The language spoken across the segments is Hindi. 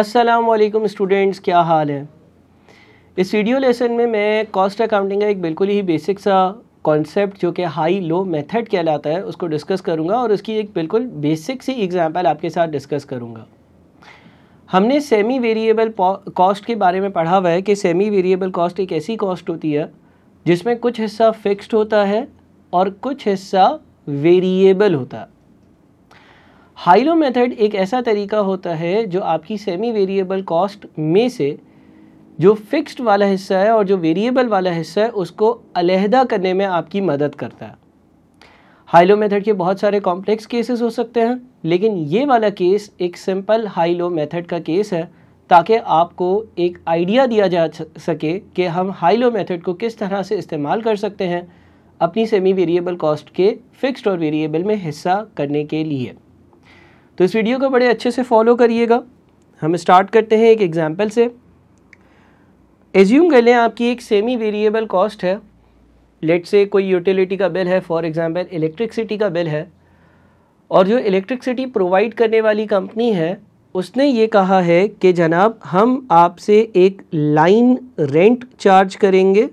असलम स्टूडेंट्स क्या हाल है इस वीडियो लेसन में मैं कॉस्ट अकाउंटिंग का एक बिल्कुल ही बेसिक सा कॉन्सेप्ट जो कि हाई लो मेथड कहलाता है उसको डिस्कस करूंगा और उसकी एक बिल्कुल बेसिक सी एग्जांपल आपके साथ डिस्कस करूंगा हमने सेमी वेरिएबल कॉस्ट के बारे में पढ़ा हुआ है कि सेमी वेरिएबल कॉस्ट एक ऐसी कॉस्ट होती है जिसमें कुछ हिस्सा फिक्स्ड होता है और कुछ हिस्सा वेरिएबल होता है हाइलो मेथड एक ऐसा तरीका होता है जो आपकी सेमी वेरिएबल कॉस्ट में से जो फिक्स्ड वाला हिस्सा है और जो वेरिएबल वाला हिस्सा है उसको अलहदा करने में आपकी मदद करता है हाइलो मेथड के बहुत सारे कॉम्प्लेक्स केसेस हो सकते हैं लेकिन ये वाला केस एक सिंपल हाइलो मेथड का केस है ताकि आपको एक आइडिया दिया जा सके कि हम हाइलो मेथड को किस तरह से इस्तेमाल कर सकते हैं अपनी सेमी वेरिएबल कॉस्ट के फिक्स्ड और वेरिएबल में हिस्सा करने के लिए तो इस वीडियो को बड़े अच्छे से फॉलो करिएगा हम स्टार्ट करते हैं एक एग्ज़ाम्पल से एज्यूम कर लें आपकी एक सेमी वेरिएबल कॉस्ट है लेट से कोई यूटिलिटी का बिल है फॉर एग्ज़ाम्पल इलेक्ट्रिकसिटी का बिल है और जो इलेक्ट्रिकसिटी प्रोवाइड करने वाली कंपनी है उसने ये कहा है कि जनाब हम आपसे एक लाइन रेंट चार्ज करेंगे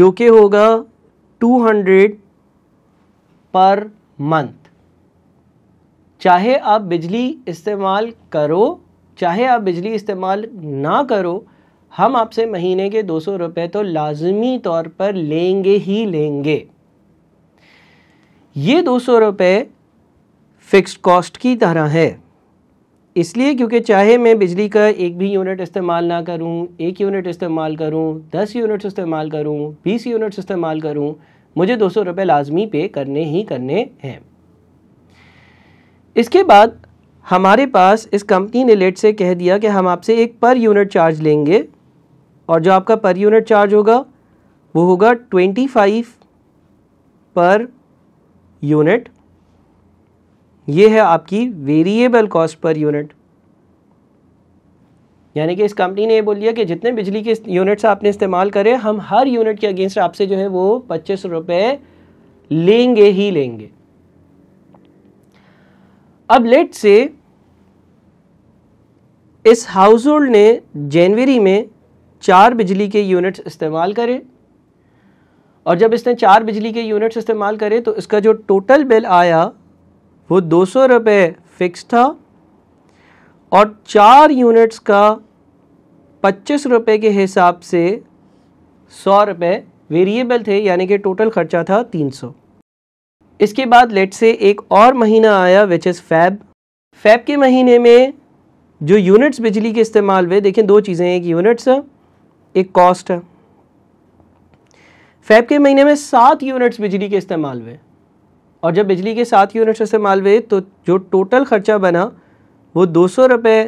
जो कि होगा 200 पर मंथ चाहे आप बिजली इस्तेमाल करो चाहे आप बिजली इस्तेमाल ना करो हम आपसे महीने के 200 रुपये तो लाजमी तौर पर लेंगे ही लेंगे ये 200 रुपये फिक्स्ड कॉस्ट की तरह है इसलिए क्योंकि चाहे मैं बिजली का एक भी यूनिट इस्तेमाल ना करूं एक यूनिट इस्तेमाल करूं दस यूनिट्स इस्तेमाल करूं बीस यूनिट्स इस्तेमाल करूं मुझे दो सौ रुपये लाजमी पे करने ही करने हैं इसके बाद हमारे पास इस कंपनी ने लेट से कह दिया कि हम आपसे एक पर यूनिट चार्ज लेंगे और जो आपका पर यूनिट चार्ज होगा वो होगा ट्वेंटी फाइव पर यूनिट ये है आपकी वेरिएबल कॉस्ट पर यूनिट यानी कि इस कंपनी ने ये बोल दिया कि जितने बिजली के यूनिट्स आपने इस्तेमाल करें हम हर यूनिट के अगेंस्ट आपसे जो है वो पच्चीस रुपये लेंगे ही लेंगे अब लेट से इस हाउस होल्ड ने जनवरी में चार बिजली के यूनिट्स इस्तेमाल करें और जब इसने चार बिजली के यूनिट्स इस्तेमाल करे तो इसका जो टोटल बिल आया वो दो सौ रुपये फिक्स था और चार यूनिट्स का पच्चीस रुपये के हिसाब से सौ रुपये वेरिएबल थे यानी कि टोटल खर्चा था तीन सौ इसके बाद लेट से एक और महीना आया विच इज़ फैब फैब के महीने में जो यूनिट्स बिजली के इस्तेमाल हुए देखें दो चीज़ें एक यूनिट्स है एक कॉस्ट है फैब के महीने में सात यूनिट्स बिजली के इस्तेमाल हुए और जब बिजली के सात यूनिट्स इस्तेमाल हुए तो जो टोटल ख़र्चा बना वो दो सौ रुपये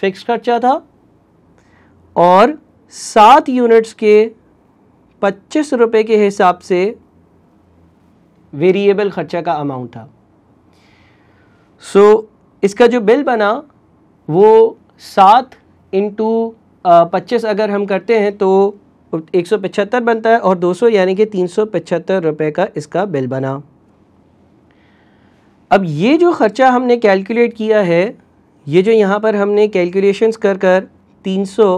फिक्स खर्चा था और सात यूनिट्स के पच्चीस रुपये के हिसाब से वेरिएबल ख़र्चा का अमाउंट था सो so, इसका जो बिल बना वो सात इंटू पच्चीस अगर हम करते हैं तो एक सौ पचहत्तर बनता है और दो सौ यानी कि तीन सौ पचहत्तर रुपये का इसका बिल बना अब ये जो ख़र्चा हमने कैलकुलेट किया है ये जो यहाँ पर हमने कैलकुलेशंस कर कर तीन सौ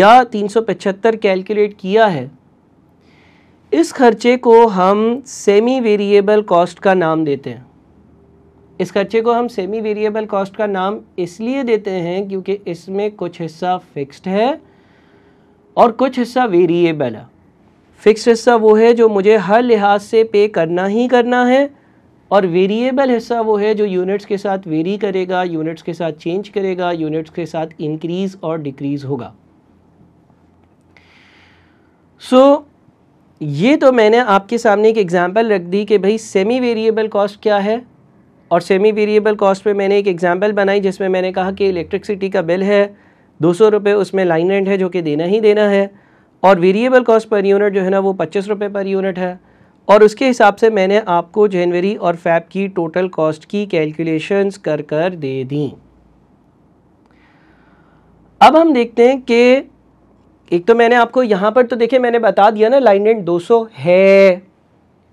या तीन सौ पचहत्तर कैलकुलेट किया है इस खर्चे को हम सेमी वेरिएबल कॉस्ट का नाम देते हैं इस खर्चे को हम सेमी वेरिएबल कॉस्ट का नाम इसलिए देते हैं क्योंकि इसमें कुछ हिस्सा फिक्स्ड है और कुछ हिस्सा वेरिएबल है फिक्स हिस्सा वो है जो मुझे हर लिहाज से पे करना ही करना है और वेरिएबल हिस्सा वो है जो यूनिट्स के साथ वेरी करेगा यूनिट्स के साथ चेंज करेगा यूनिट्स के साथ इंक्रीज़ और डिक्रीज़ होगा सो so, ये तो मैंने आपके सामने एक एग्ज़ाम्पल रख दी कि भाई सेमी वेरिएबल कॉस्ट क्या है और सेमी वेरिएबल कॉस्ट पे मैंने एक एग्ज़ाम्पल बनाई जिसमें मैंने कहा कि इलेक्ट्रिसिटी का बिल है दो सौ रुपये उसमें लाइन रेंट है जो कि देना ही देना है और वेरिएबल कॉस्ट पर यूनिट जो है ना वो पच्चीस रुपये पर यूनिट है और उसके हिसाब से मैंने आपको जनवरी और फैब की टोटल कॉस्ट की कैलकुलेशंस कर कर दे दी अब हम देखते हैं कि एक तो मैंने आपको यहां पर तो देखिए मैंने बता दिया ना लाइन रेंट 200 है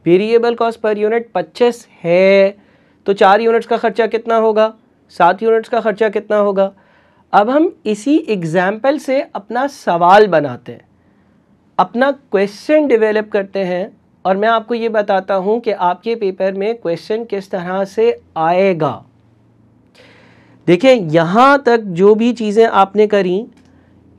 वेरिएबल कॉस्ट पर यूनिट 25 है तो चार यूनिट्स का खर्चा कितना होगा सात यूनिट्स का खर्चा कितना होगा अब हम इसी एग्जाम्पल से अपना सवाल बनाते हैं अपना क्वेश्चन डिवेलप करते हैं और मैं आपको ये बताता हूं कि आपके पेपर में क्वेश्चन किस तरह से आएगा देखिए यहां तक जो भी चीज़ें आपने करी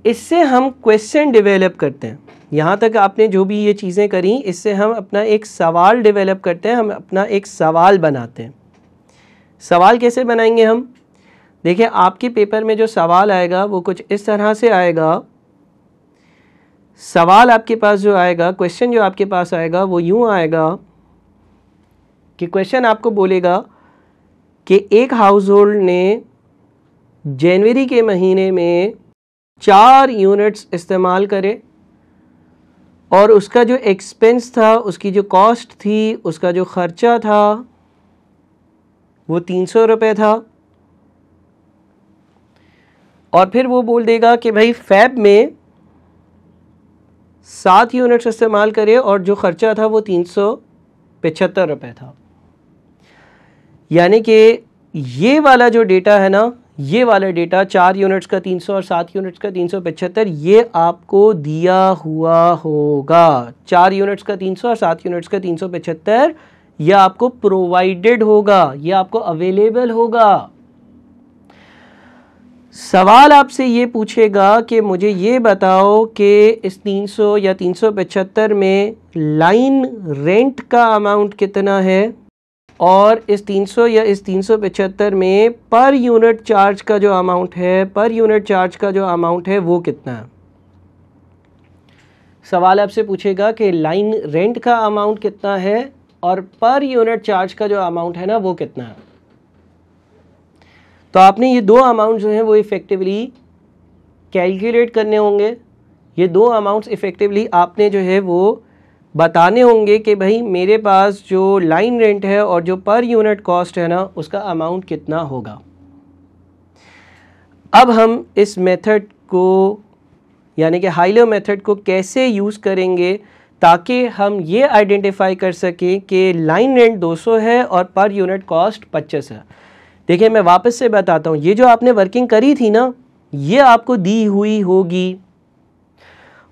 इससे हम क्वेश्चन डिवेलप करते हैं यहाँ तक आपने जो भी ये चीज़ें करी इससे हम अपना एक सवाल डिवेलप करते हैं हम अपना एक सवाल बनाते हैं सवाल कैसे बनाएंगे हम देखिए आपके पेपर में जो सवाल आएगा वो कुछ इस तरह से आएगा सवाल आपके पास जो आएगा क्वेश्चन जो आपके पास आएगा वो यूँ आएगा कि क्वेश्चन आपको बोलेगा कि एक हाउस होल्ड ने जनवरी के महीने में चार यूनिट्स इस्तेमाल करें और उसका जो एक्सपेंस था उसकी जो कॉस्ट थी उसका जो ख़र्चा था वो तीन सौ रुपये था और फिर वो बोल देगा कि भाई फैब में सात यूनिट्स इस्तेमाल करें और जो ख़र्चा था वो तीन सौ पचहत्तर रुपये था यानी कि ये वाला जो डेटा है ना ये वाला डेटा चार यूनिट्स का 300 और सात यूनिट्स का तीन ये आपको दिया हुआ होगा चार यूनिट्स का 300 और सात यूनिट्स का तीन ये आपको प्रोवाइडेड होगा ये आपको अवेलेबल होगा सवाल आपसे ये पूछेगा कि मुझे ये बताओ कि इस 300 या 375 में लाइन रेंट का अमाउंट कितना है और इस 300 या इस तीन में पर यूनिट चार्ज का जो अमाउंट है पर यूनिट चार्ज का जो अमाउंट है वो कितना है सवाल आपसे पूछेगा कि लाइन रेंट का अमाउंट कितना है और पर यूनिट चार्ज का जो अमाउंट है ना वो कितना है तो आपने ये दो अमाउंट जो है वो इफ़ेक्टिवली कैलकुलेट करने होंगे ये दो अमाउंट्स इफ़ेक्टिवली आपने जो है वो बताने होंगे कि भाई मेरे पास जो लाइन रेंट है और जो पर यूनिट कॉस्ट है ना उसका अमाउंट कितना होगा अब हम इस मेथड को यानी कि हाइलो मेथड को कैसे यूज़ करेंगे ताकि हम ये आइडेंटिफाई कर सकें कि लाइन रेंट 200 है और पर यूनिट कॉस्ट 25 है देखिए मैं वापस से बताता हूँ ये जो आपने वर्किंग करी थी ना ये आपको दी हुई होगी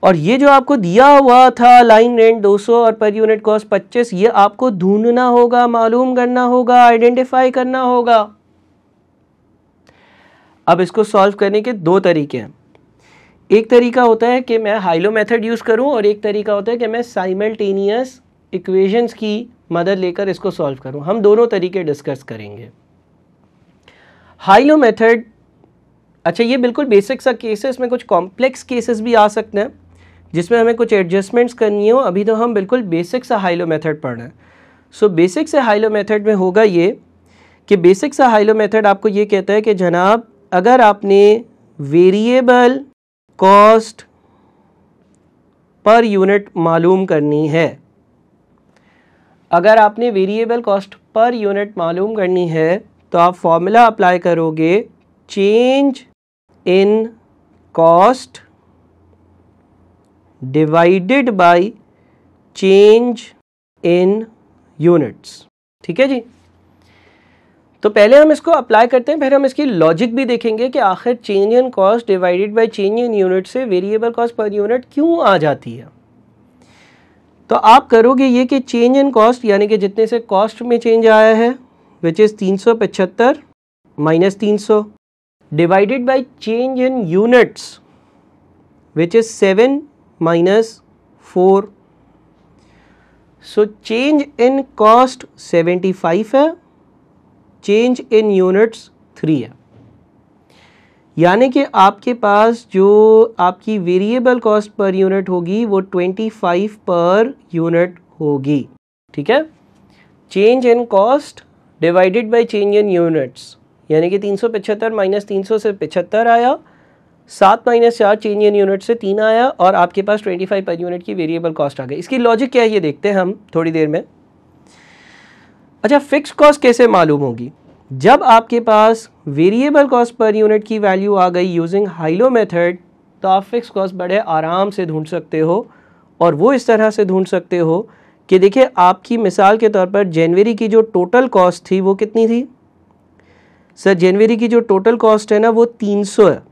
और ये जो आपको दिया हुआ था लाइन रेंट 200 और पर यूनिट कॉस्ट 25 ये आपको ढूंढना होगा मालूम करना होगा आइडेंटिफाई करना होगा अब इसको सॉल्व करने के दो तरीके हैं एक तरीका होता है कि मैं हाइलो मेथड यूज़ करूं और एक तरीका होता है कि मैं साइमल्टेनियस इक्वेशंस की मदद लेकर इसको सॉल्व करूं हम दोनों तरीके डिस्कस करेंगे हाइलो मेथड अच्छा ये बिल्कुल बेसिक सा केसेस में कुछ कॉम्प्लेक्स केसेस भी आ सकते हैं जिसमें हमें कुछ एडजस्टमेंट्स करनी हो अभी तो हम बिल्कुल बेसिक सा हाइलो मेथड रहे हैं सो बेसिक से हाइलो मेथड में होगा ये कि बेसिक सा हाइलो मेथड आपको ये कहता है कि जनाब अगर आपने वेरिएबल कॉस्ट पर यूनिट मालूम करनी है अगर आपने वेरिएबल कॉस्ट पर यूनिट मालूम करनी है तो आप फॉर्मूला अप्लाई करोगे change in cost divided by change in units ठीक है जी तो पहले हम इसको अप्लाई करते हैं फिर हम इसकी लॉजिक भी देखेंगे कि आखिर change in cost divided by change in unit से वेरिएबल कॉस्ट पर यूनिट क्यों आ जाती है तो आप करोगे ये कि चेंज इन कॉस्ट यानी कि जितने से कॉस्ट में चेंज आया है विच इज़ तीन सौ पचहत्तर माइनस तीन सौ divided by change in units which is seven minus four so change in cost seventy five है चेंज इन यूनिट्स थ्री है यानी कि आपके पास जो आपकी वेरिएबल कॉस्ट पर यूनिट होगी वो ट्वेंटी फाइव पर यूनिट होगी ठीक है change in cost divided by change in units यानी कि तीन सौ पचहत्तर माइनस तीन सौ से पचहत्तर आया सात माइनस चार चेंज इन यूनिट से तीन आया और आपके पास ट्वेंटी फाइव पर यूनिट की वेरिएबल कॉस्ट आ गई इसकी लॉजिक क्या है ये देखते हैं हम थोड़ी देर में अच्छा फिक्स कॉस्ट कैसे मालूम होगी जब आपके पास वेरिएबल कॉस्ट पर यूनिट की वैल्यू आ गई यूजिंग हाइलो मेथड तो आप फिक्स कॉस्ट बड़े आराम से ढूंढ सकते हो और वो इस तरह से ढूंढ सकते हो कि देखिए आपकी मिसाल के तौर पर जनवरी की जो टोटल कॉस्ट थी वो कितनी थी सर जनवरी की जो टोटल कॉस्ट है ना वो सौ है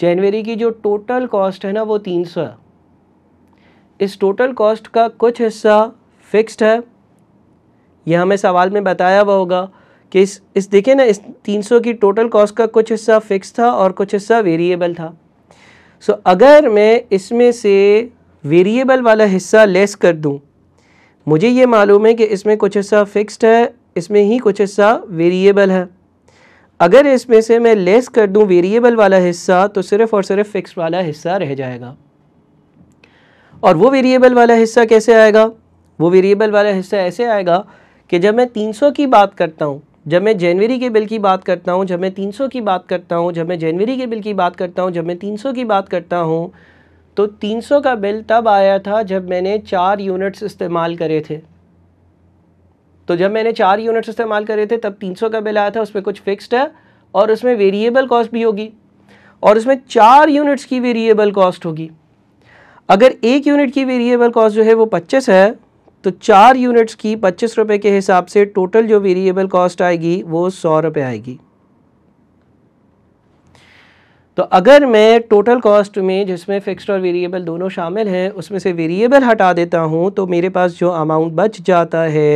जनवरी की जो टोटल कॉस्ट है ना वो तीन सौ है इस टोटल कॉस्ट का कुछ हिस्सा फिक्स्ड है यह हमें सवाल में बताया हुआ होगा कि इस इस देखिए ना इस तीन सौ की टोटल कॉस्ट का कुछ हिस्सा फिक्स था और कुछ हिस्सा वेरिएबल था सो so, अगर मैं इसमें से वेरिएबल वाला हिस्सा लेस कर दूं मुझे ये मालूम है कि इसमें कुछ हिस्सा फिक्स्ड है इसमें ही कुछ हिस्सा वेरिएबल है अगर इसमें से मैं लेस कर दूं वेरिएबल वाला हिस्सा तो सिर्फ़ और सिर्फ फिक्स वाला हिस्सा रह जाएगा और वो वेरिएबल वाला हिस्सा कैसे आएगा वो वेरिएबल वाला हिस्सा ऐसे आएगा कि जब मैं 300 की बात करता हूँ जब मैं जनवरी के बिल की बात करता हूँ जब मैं 300 की बात करता हूँ जब मैं जनवरी के बिल की बात करता हूँ जब मैं 300 की बात करता हूँ तो 300 का बिल तब आया था जब मैंने चार यूनिट्स इस्तेमाल करे थे तो जब मैंने चार यूनिट्स इस्तेमाल करे थे तब 300 का बिल आया था उसमें कुछ फिक्स्ड है और उसमें वेरिएबल कॉस्ट भी होगी और उसमें चार यूनिट्स की वेरिएबल कॉस्ट होगी अगर एक यूनिट की वेरिएबल कॉस्ट जो है वो पच्चीस है तो चार यूनिट्स की पच्चीस रुपये के हिसाब से टोटल जो वेरिएबल कॉस्ट आएगी वो सौ रुपये आएगी तो अगर मैं टोटल कॉस्ट में जिसमें फिक्स्ड और वेरिएबल दोनों शामिल हैं उसमें से वेरिएबल हटा देता हूं तो मेरे पास जो अमाउंट बच जाता है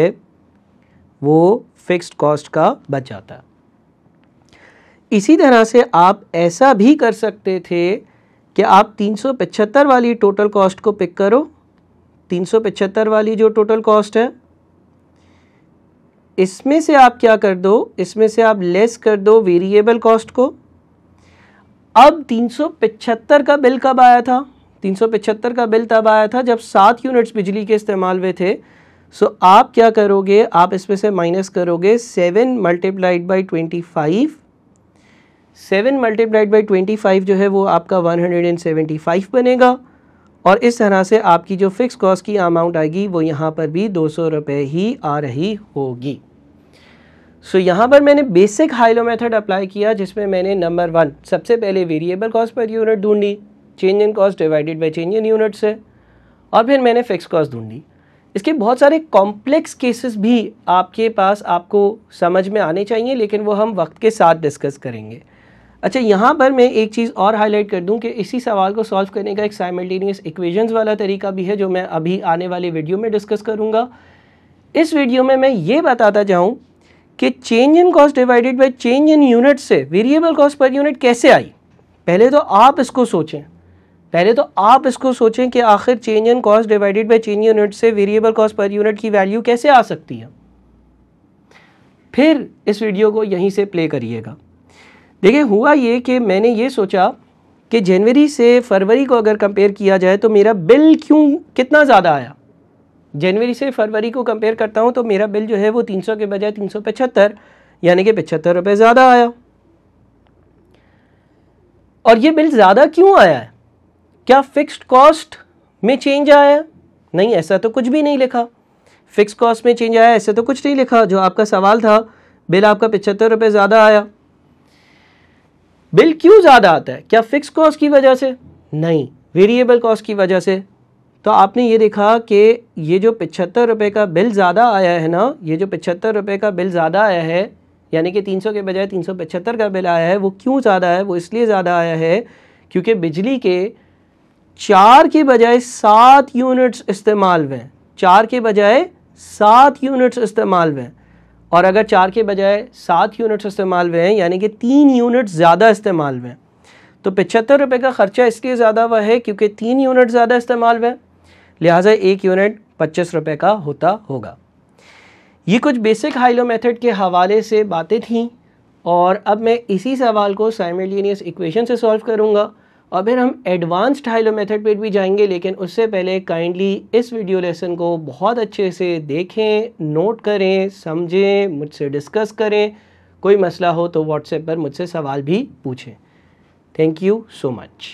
वो फिक्स्ड कॉस्ट का बच जाता इसी तरह से आप ऐसा भी कर सकते थे कि आप 375 वाली टोटल कॉस्ट को पिक करो 375 वाली जो टोटल कॉस्ट है इसमें से आप क्या कर दो इसमें से आप लेस कर दो वेरिएबल कॉस्ट को अब 375 का बिल कब आया था 375 का बिल तब आया था जब सात यूनिट्स बिजली के इस्तेमाल हुए थे सो so, आप क्या करोगे आप इसमें से माइनस करोगे seven multiplied by twenty five seven multiplied by twenty five जो है वो आपका one hundred and seventy five बनेगा और इस तरह से आपकी जो फिक्स कॉस्ट की अमाउंट आएगी वो यहाँ पर भी दो सौ रुपये ही आ रही होगी सो so, यहाँ पर मैंने बेसिक हाइलो मेथड अप्लाई किया जिसमें मैंने नंबर वन सबसे पहले वेरिएबल कॉस्ट पर यूनिट ढूंढी change in cost divided by change in unit से और फिर मैंने फिक्स कॉस्ट ढूंढी इसके बहुत सारे कॉम्प्लेक्स केसेस भी आपके पास आपको समझ में आने चाहिए लेकिन वो हम वक्त के साथ डिस्कस करेंगे अच्छा यहाँ पर मैं एक चीज़ और हाईलाइट कर दूँ कि इसी सवाल को सॉल्व करने का एक साइमल्टेनियस इक्वेशंस वाला तरीका भी है जो मैं अभी आने वाले वीडियो में डिस्कस करूँगा इस वीडियो में मैं ये बताता चाहूँ कि change in cost divided by change in unit से वेरिएबल कॉस्ट पर यूनिट कैसे आई पहले तो आप इसको सोचें पहले तो आप इसको सोचें कि आखिर change in cost divided by change unit से वेरिएबल कॉस्ट पर यूनिट की वैल्यू कैसे आ सकती है फिर इस वीडियो को यहीं से प्ले करिएगा देखिए हुआ ये कि मैंने ये सोचा कि जनवरी से फरवरी को अगर कंपेयर किया जाए तो मेरा बिल क्यों कितना ज़्यादा आया जनवरी से फरवरी को कंपेयर करता हूँ तो मेरा बिल जो है वो 300 के बजाय तीन यानी कि पचहत्तर रुपये ज़्यादा आया और ये बिल ज़्यादा क्यों आया है क्या फिक्स्ड कॉस्ट में चेंज आया नहीं ऐसा तो कुछ भी नहीं लिखा फिक्स कॉस्ट में चेंज आया ऐसा तो कुछ नहीं लिखा जो आपका सवाल था बिल आपका पचहत्तर रुपये ज़्यादा आया बिल क्यों ज़्यादा आता है क्या फिक्स कॉस्ट की वजह से नहीं वेरिएबल कॉस्ट की वजह से तो आपने ये देखा कि ये जो पचहत्तर रुपये का बिल ज़्यादा आया है ना ये जो पचहत्तर रुपये का बिल ज़्यादा आया है यानी कि 300 के बजाय 375 का बिल आया है वो क्यों ज़्यादा है वो इसलिए ज़्यादा आया है क्योंकि बिजली के चार के बजाय सात यूनिट्स इस्तेमाल हुए चार के बजाय सात यूनिट्स इस्तेमाल हुए और अगर चार के बजाय सात यूनिट्स इस्तेमाल हुए हैं यानी कि तीन यूनिट ज़्यादा इस्तेमाल हुए हैं तो पचहत्तर रुपये का ख़र्चा इसलिए ज़्यादा हुआ है क्योंकि तीन यूनिट ज़्यादा इस्तेमाल हुए लिहाजा एक यूनिट पच्चीस रुपये का होता होगा ये कुछ बेसिक हाइलो मेथड के हवाले से बातें थीं और अब मैं इसी सवाल को साइमिलियनियस इक्वेशन से सॉल्व करूँगा और फिर हम एडवांस्ड हाइलो मेथड पर भी जाएंगे लेकिन उससे पहले काइंडली इस वीडियो लेसन को बहुत अच्छे से देखें नोट करें समझें मुझसे डिस्कस करें कोई मसला हो तो व्हाट्सएप पर मुझसे सवाल भी पूछें थैंक यू सो मच